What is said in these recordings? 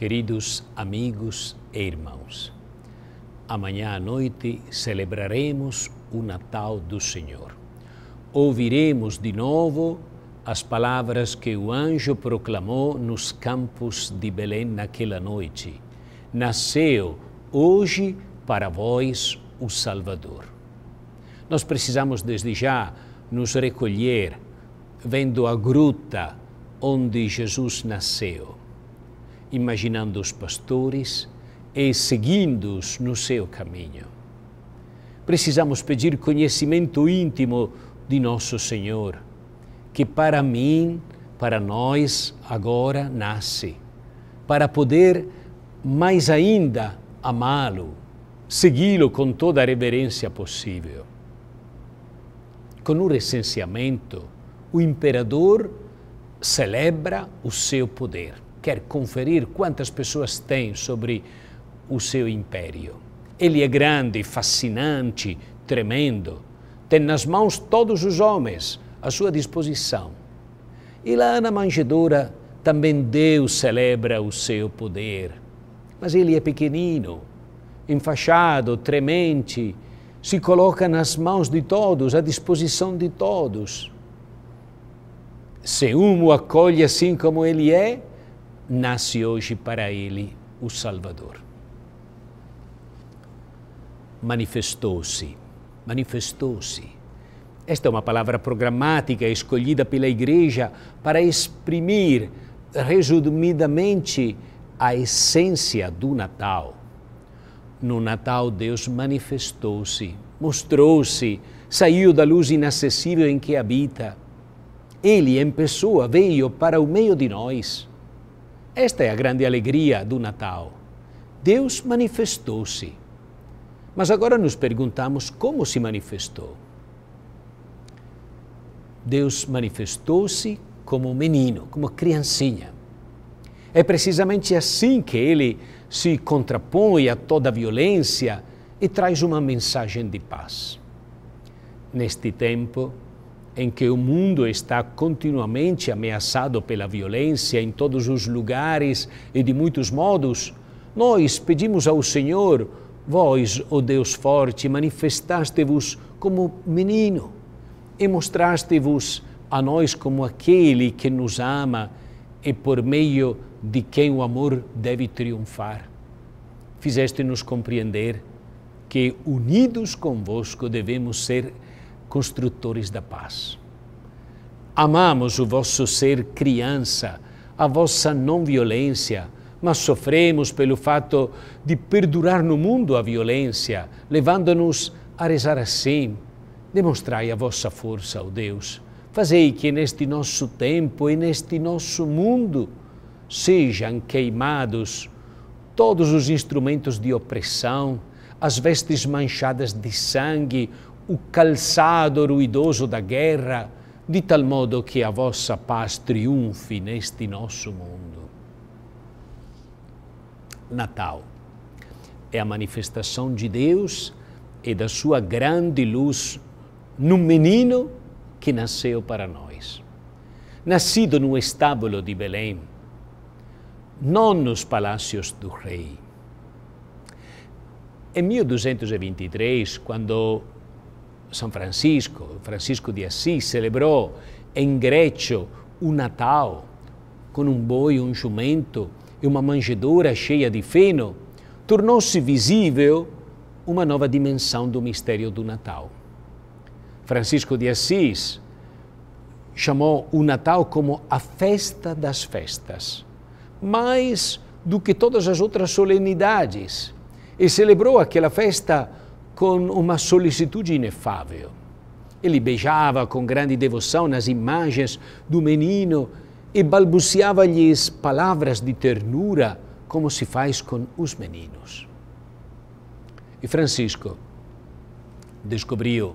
Queridos amigos e irmãos, amanhã à noite celebraremos o Natal do Senhor. Ouviremos de novo as palavras que o anjo proclamou nos campos de Belém naquela noite. Nasceu hoje para vós o Salvador. Nós precisamos desde já nos recolher, vendo a gruta onde Jesus nasceu imaginando os pastores e seguindo-os no seu caminho. Precisamos pedir conhecimento íntimo de nosso Senhor, que para mim, para nós, agora nasce, para poder mais ainda amá-lo, segui-lo com toda a reverência possível. Com o recenseamento, o imperador celebra o seu poder quer conferir quantas pessoas tem sobre o seu império. Ele é grande, fascinante, tremendo. Tem nas mãos todos os homens à sua disposição. E lá na manjedoura também Deus celebra o seu poder. Mas ele é pequenino, enfaixado, tremente, se coloca nas mãos de todos, à disposição de todos. Se um o acolhe assim como ele é, nasce hoje para ele o Salvador. Manifestou-se, manifestou-se. Esta é uma palavra programática escolhida pela Igreja para exprimir resumidamente a essência do Natal. No Natal, Deus manifestou-se, mostrou-se, saiu da luz inacessível em que habita. Ele, em pessoa, veio para o meio de nós esta é a grande alegria do Natal. Deus manifestou-se. Mas agora nos perguntamos como se manifestou. Deus manifestou-se como menino, como criancinha. É precisamente assim que ele se contrapõe a toda a violência e traz uma mensagem de paz. Neste tempo, em que o mundo está continuamente ameaçado pela violência em todos os lugares e de muitos modos, nós pedimos ao Senhor, vós, ó Deus forte, manifestaste-vos como menino e mostraste-vos a nós como aquele que nos ama e por meio de quem o amor deve triunfar. Fizeste-nos compreender que, unidos convosco, devemos ser construtores da paz. Amamos o vosso ser criança, a vossa não violência, mas sofremos pelo fato de perdurar no mundo a violência, levando-nos a rezar assim. Demonstrai a vossa força, ó oh Deus. Fazei que neste nosso tempo e neste nosso mundo sejam queimados todos os instrumentos de opressão, as vestes manchadas de sangue, o calçado ruidoso da guerra, de tal modo que a vossa paz triunfe neste nosso mundo. Natal é a manifestação de Deus e da sua grande luz num menino que nasceu para nós. Nascido no estábulo de Belém, não nos palácios do rei. Em 1223, quando são Francisco, Francisco de Assis, celebrou em Grécio o Natal com um boi, um jumento e uma manjedoura cheia de feno, tornou-se visível uma nova dimensão do mistério do Natal. Francisco de Assis chamou o Natal como a festa das festas, mais do que todas as outras solenidades, e celebrou aquela festa com uma solicitude inefável. Ele beijava com grande devoção nas imagens do menino e balbuciava-lhes palavras de ternura, como se faz com os meninos. E Francisco descobriu,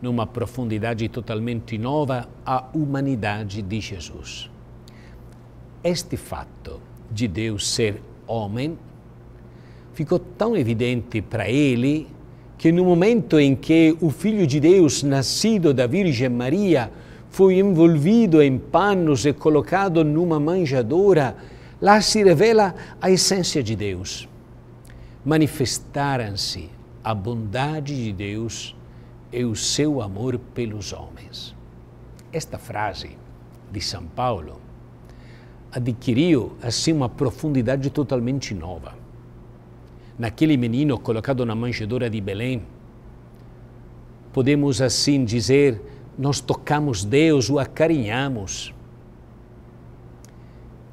numa profundidade totalmente nova, a humanidade de Jesus. Este fato de Deus ser homem ficou tão evidente para ele que no momento em que o Filho de Deus, nascido da Virgem Maria, foi envolvido em panos e colocado numa manjedoura, lá se revela a essência de Deus. Manifestaram-se a bondade de Deus e o seu amor pelos homens. Esta frase de São Paulo adquiriu assim uma profundidade totalmente nova naquele menino colocado na manjedoura de Belém, podemos assim dizer, nós tocamos Deus, o acarinhamos.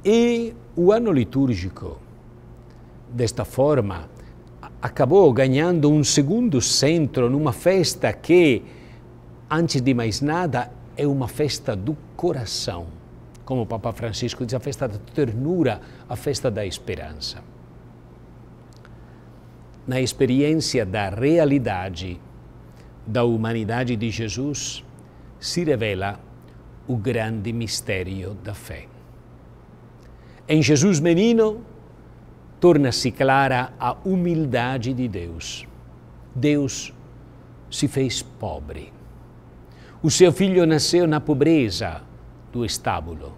E o ano litúrgico, desta forma, acabou ganhando um segundo centro numa festa que, antes de mais nada, é uma festa do coração. Como o Papa Francisco diz, a festa da ternura, a festa da esperança na experiência da realidade da humanidade de Jesus, se revela o grande mistério da fé. Em Jesus menino, torna-se clara a humildade de Deus. Deus se fez pobre. O seu filho nasceu na pobreza do estábulo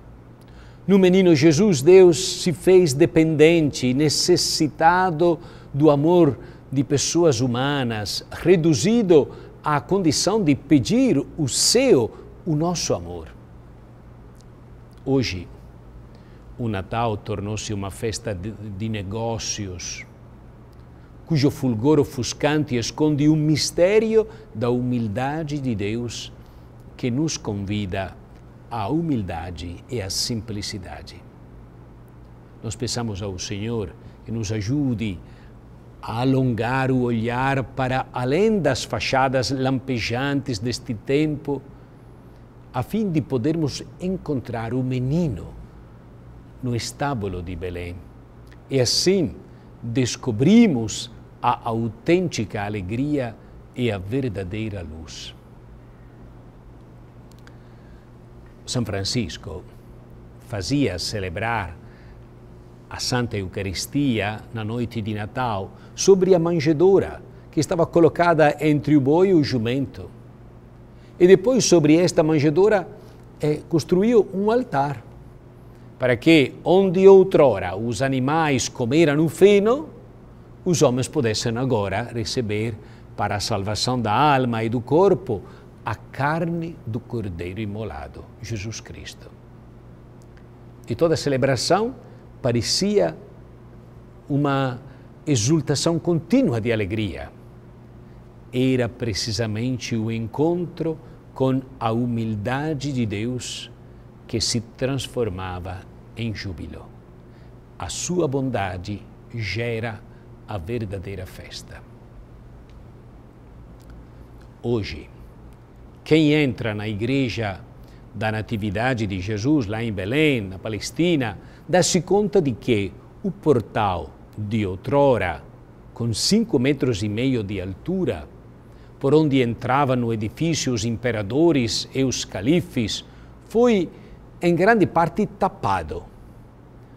no menino Jesus, Deus se fez dependente, necessitado do amor de pessoas humanas, reduzido à condição de pedir o seu, o nosso amor. Hoje, o Natal tornou-se uma festa de, de, negócios, cujo fulgor ofuscante esconde um mistério da humildade de Deus que nos convida a humildade e a simplicidade. Nós peçamos ao Senhor que nos ajude a alongar o olhar para além das fachadas lampejantes deste tempo, a fim de podermos encontrar o menino no estábulo de Belém. E assim descobrimos a autêntica alegria e a verdadeira luz. São Francisco fazia celebrar a Santa Eucaristia na noite de Natal sobre a manjedoura que estava colocada entre o boi e o jumento. E depois, sobre esta manjedoura, eh, construiu um altar para que, onde outrora os animais comeram o feno, os homens pudessem agora receber, para a salvação da alma e do corpo, a carne do Cordeiro imolado, Jesus Cristo. E toda a celebração parecia uma exultação contínua de alegria. Era precisamente o encontro com a humildade de Deus que se transformava em júbilo. A sua bondade gera a verdadeira festa. Hoje, quem entra na igreja da Natividade de Jesus, lá em Belém, na Palestina, dá-se conta de que o portal de outrora, com cinco metros e meio de altura, por onde entravam no edifício os imperadores e os califes, foi em grande parte tapado,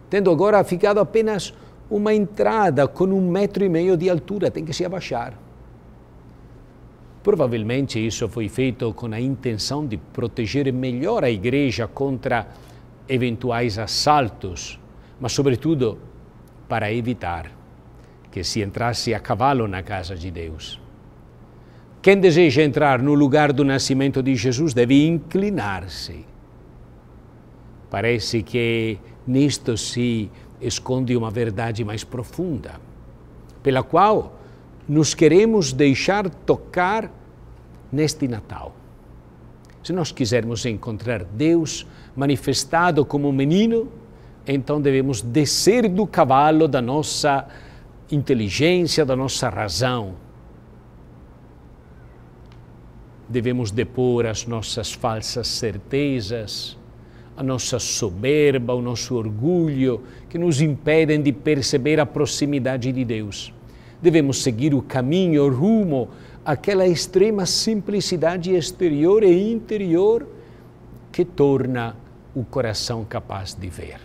tendo agora ficado apenas uma entrada com um metro e meio de altura, tem que se abaixar. Provavelmente isso foi feito com a intenção de proteger melhor a igreja contra eventuais assaltos, mas, sobretudo, para evitar que se entrasse a cavalo na casa de Deus. Quem deseja entrar no lugar do nascimento de Jesus deve inclinar-se. Parece que nisto se esconde uma verdade mais profunda, pela qual nos queremos deixar tocar neste Natal. Se nós quisermos encontrar Deus manifestado como um menino, então devemos descer do cavalo da nossa inteligência, da nossa razão. Devemos depor as nossas falsas certezas, a nossa soberba, o nosso orgulho, que nos impedem de perceber a proximidade de Deus. Devemos seguir o caminho, o rumo, àquela extrema simplicidade exterior e interior que torna o coração capaz de ver.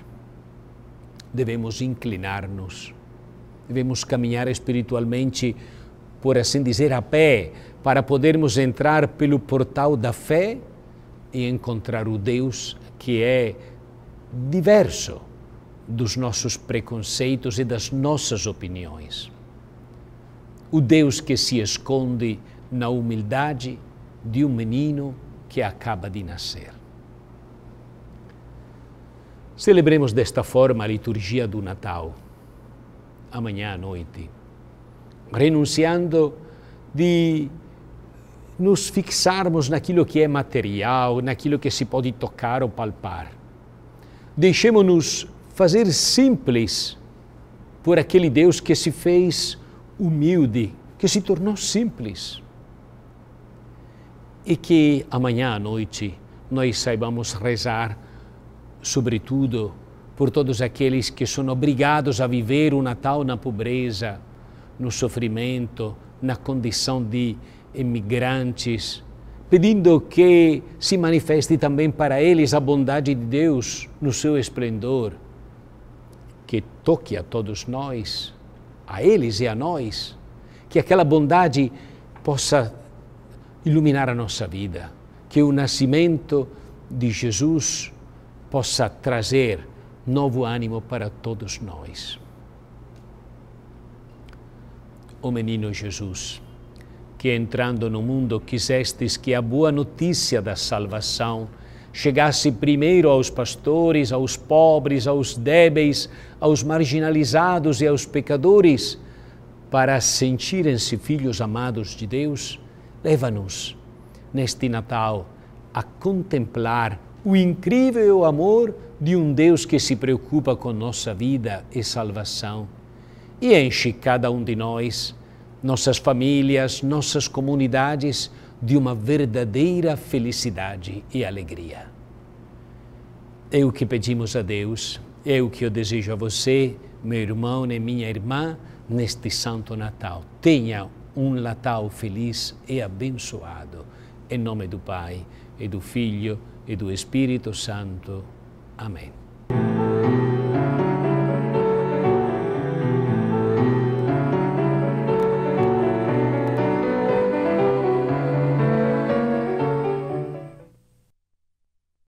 Devemos inclinar-nos, devemos caminhar espiritualmente, por assim dizer, a pé, para podermos entrar pelo portal da fé e encontrar o Deus que é diverso dos nossos preconceitos e das nossas opiniões o Deus que se esconde na humildade de um menino que acaba de nascer. Celebremos desta forma a liturgia do Natal, amanhã à noite, renunciando de nos fixarmos naquilo que é material, naquilo que se pode tocar ou palpar. Deixemos-nos fazer simples por aquele Deus que se fez humilde que se tornou simples. E que amanhã à noite nós saibamos rezar, sobretudo, por todos aqueles que são obrigados a viver o Natal na pobreza, no sofrimento, na condição de imigrantes, pedindo que se manifeste também para eles a bondade de Deus no seu esplendor, que toque a todos nós a eles e a nós, que aquela bondade possa iluminar a nossa vida, que o nascimento de Jesus possa trazer novo ânimo para todos nós. O menino Jesus, que entrando no mundo quisestes que a boa notícia da salvação chegasse primeiro aos pastores, aos pobres, aos débeis, aos marginalizados e aos pecadores, para sentirem-se filhos amados de Deus, leva-nos, neste Natal, a contemplar o incrível amor de um Deus que se preocupa com nossa vida e salvação e enche cada um de nós, nossas famílias, nossas comunidades, de uma verdadeira felicidade e alegria. É o que pedimos a Deus, é o que eu desejo a você, meu irmão e minha irmã, neste Santo Natal. Tenha um Natal feliz e abençoado. Em nome do Pai, e do Filho, e do Espírito Santo. Amém.